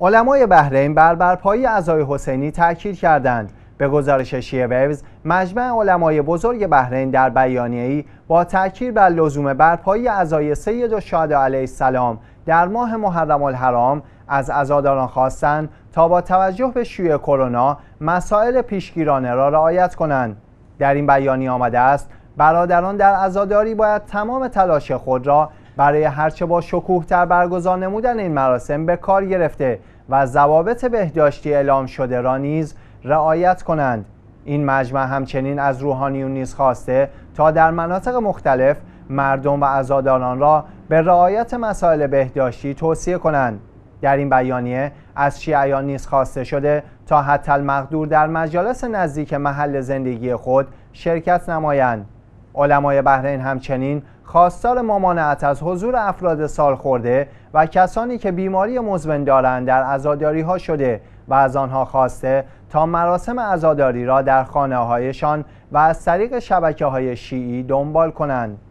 علمای بحرین بر برپایی اعضای حسینی تاکید کردند به گزارش شیعه ویوز مجمع علمای بزرگ بحرین در ای با تاکید بر لزوم برپایی اعضای سید و شاده علیه السلام در ماه محرم الحرام از عزاداران خواستند تا با توجه به شیوع کرونا مسائل پیشگیرانه را رعایت کنند در این بیانیه آمده است برادران در عزاداری باید تمام تلاش خود را برای هرچه با شکوه تر برگزار نمودن این مراسم به کار گرفته و ضوابط بهداشتی اعلام شده را نیز رعایت کنند این مجمع همچنین از روحانیون نیز خواسته تا در مناطق مختلف مردم و ازاداران را به رعایت مسائل بهداشتی توصیه کنند در این بیانیه از شیعیان نیز خواسته شده تا حتی مقدور در مجالس نزدیک محل زندگی خود شرکت نمایند علمای بحرین همچنین خواستار ممانعت از حضور افراد سالخورده و کسانی که بیماری مزمن دارند در ازاداری ها شده و از آنها خواسته تا مراسم عزاداری را در خانه هایشان و از طریق شبکه های شیعی دنبال کنند.